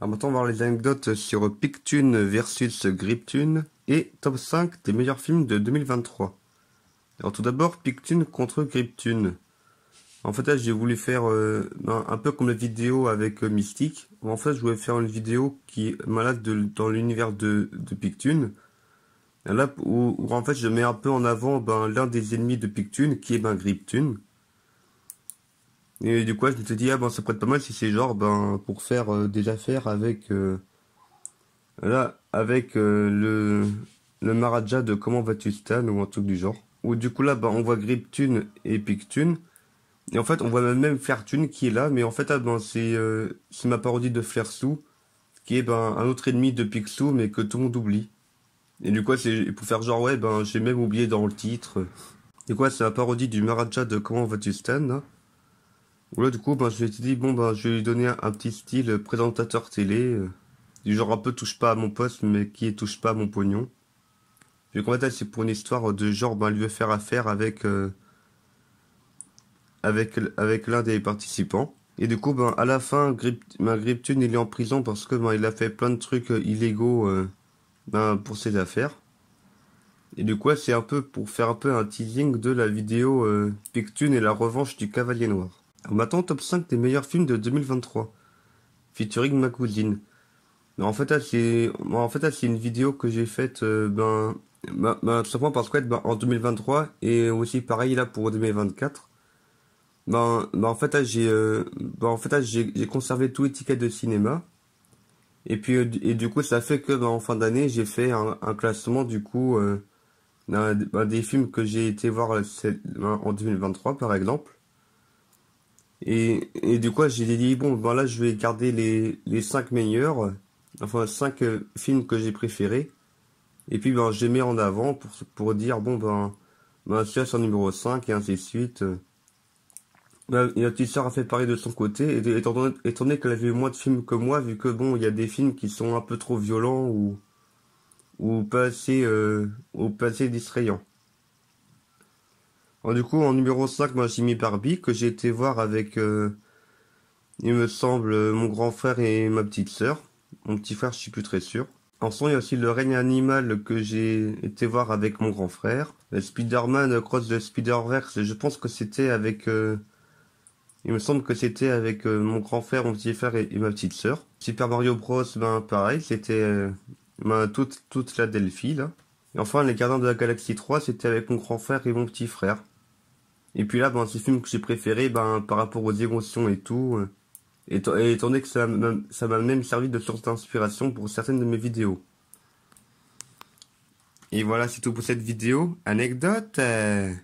Alors maintenant, on va voir les anecdotes sur Pictune versus Griptune et top 5 des meilleurs films de 2023. Alors tout d'abord, Pictune contre Griptune. En fait, là, j'ai voulu faire euh, un peu comme la vidéo avec euh, Mystique. En fait, je voulais faire une vidéo qui est malade dans l'univers de, de Pictune. Là où, en fait, je mets un peu en avant ben, l'un des ennemis de Pictune, qui est ben, Griptune. Et du coup, je me suis dit, ah ben, ça prête pas mal si c'est genre, ben, pour faire, euh, des affaires avec, euh, là, avec euh, le, le de Comment vas-tu Stan ou un truc du genre. Ou du coup, là, ben, on voit Griptune et Pictune. Et en fait, on voit même Fertune qui est là, mais en fait, ah ben, c'est, c'est ma parodie de Flair qui est, ben, un autre ennemi de pixou mais que tout le monde oublie. Et du coup, c'est pour faire genre, ouais, ben, j'ai même oublié dans le titre. Du coup, c'est la parodie du Maharaja de Comment vas-tu Stan, hein. Ouais, du coup, ben je dit, bon, bah, je vais lui donner un, petit style euh, présentateur télé, euh, du genre un peu touche pas à mon poste, mais qui touche pas à mon pognon. Puis qu'en fait, c'est pour une histoire de genre, ben lui faire affaire avec, euh, avec, avec l'un des participants. Et du coup, ben, à la fin, Grip, ben, Griptune, il est en prison parce que ben, il a fait plein de trucs illégaux ben, pour ses affaires. Et du coup, c'est un peu pour faire un peu un teasing de la vidéo euh, Pictune et la revanche du Cavalier Noir. Maintenant, top 5 des meilleurs films de 2023. Featuring Mais En fait, là, c'est, en fait, c'est une vidéo que j'ai faite, euh, ben, ben, ben simplement parce que, ben, en 2023, et aussi pareil, là, pour 2024. Ben, ben en fait, j'ai, euh, ben, en fait, j'ai, conservé tout les de cinéma. Et puis, euh, et du coup, ça fait que, en fin d'année, j'ai fait un, classement, du coup, des films que j'ai été voir en 2023, par exemple. Et, et du coup, j'ai dit, bon, ben là, je vais garder les, les cinq meilleurs, enfin cinq euh, films que j'ai préférés. Et puis, ben, j'ai mis en avant pour, pour dire, bon, ben, ben celui-là, c'est numéro 5, et ainsi de suite. Ben, la petite a fait parler de son côté, et, étant donné, qu'elle avait moins de films que moi, vu que, bon, il y a des films qui sont un peu trop violents ou, ou pas assez, euh, ou pas assez distrayants du coup, en numéro 5, moi, j'ai mis Barbie, que j'ai été voir avec, euh, il me semble, mon grand frère et ma petite soeur. Mon petit frère, je suis plus très sûr. En son, il y a aussi le règne animal que j'ai été voir avec mon grand frère. Le Spider-Man Cross de Spider-Verse, je pense que c'était avec... Euh, il me semble que c'était avec euh, mon grand frère, mon petit frère et, ma petite sœur. Super Mario Bros, ben pareil, c'était ben, toute, toute la Delphi, là. Et enfin, Les Gardiens de la Galaxie 3, c'était avec mon grand frère et mon petit frère. Et puis là, ben, c'est le film que j'ai préféré ben, par rapport aux émotions et tout. Euh, et, étant donné que ça m'a même servi de source d'inspiration pour certaines de mes vidéos. Et voilà, c'est tout pour cette vidéo. Anecdote euh,